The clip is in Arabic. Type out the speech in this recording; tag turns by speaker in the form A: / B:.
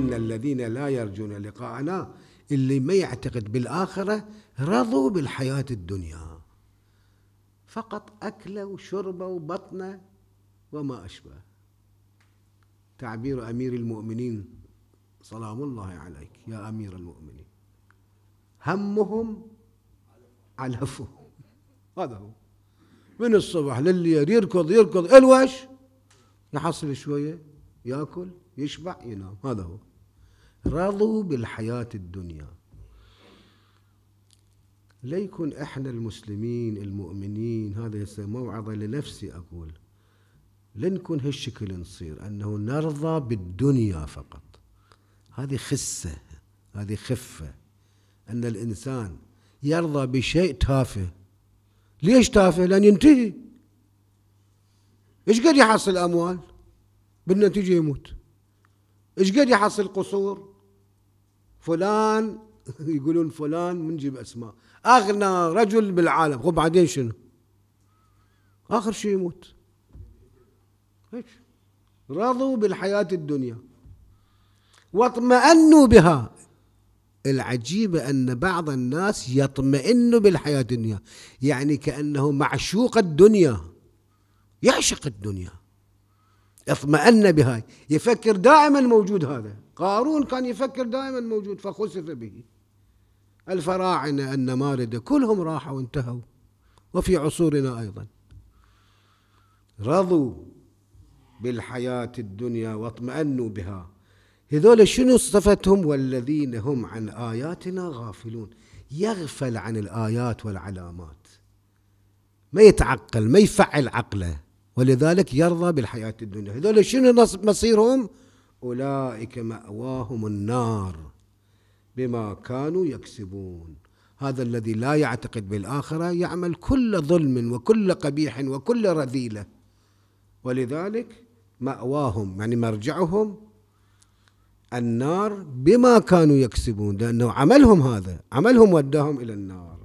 A: إن الذين لا يرجون لقاءنا اللي ما يعتقد بالآخرة رضوا بالحياة الدنيا فقط أكله وشربه وبطنه وما أشبه تعبير أمير المؤمنين سلام الله عليك يا أمير المؤمنين همهم علفهم هذا هو من الصبح للي يركض يركض الوش يحصل شوية ياكل يشبع ينام هذا هو رضوا بالحياة الدنيا ليكن احنا المسلمين المؤمنين هذا هسه موعظة لنفسي اقول لنكن هالشكل نصير انه نرضى بالدنيا فقط هذه خسة هذه خفة ان الانسان يرضى بشيء تافه ليش تافه؟ لان ينتهي ايش قد يحصل اموال؟ بالنتيجه يموت ايش قد يحصل قصور فلان يقولون فلان منجيب اسماء اغنى رجل بالعالم هو بعدين شنو اخر شيء يموت هيك رضوا بالحياه الدنيا واطمأنوا بها العجيبة أن بعض الناس يطمئن بالحياة الدنيا يعني كأنه معشوق الدنيا يعشق الدنيا اطمأن بهاي يفكر دائما موجود هذا قارون كان يفكر دائما موجود فخسف به الفراعنة النماردة كلهم راحوا وانتهوا وفي عصورنا أيضا رضوا بالحياة الدنيا واطمأنوا بها هذول شنو صفتهم والذين هم عن آياتنا غافلون يغفل عن الآيات والعلامات ما يتعقل ما يفعل عقله ولذلك يرضى بالحياة الدنيا هذول شنو نصب مصيرهم أولئك مأواهم النار بما كانوا يكسبون هذا الذي لا يعتقد بالآخرة يعمل كل ظلم وكل قبيح وكل رذيلة ولذلك مأواهم يعني مرجعهم النار بما كانوا يكسبون لأنه عملهم هذا عملهم وداهم إلى النار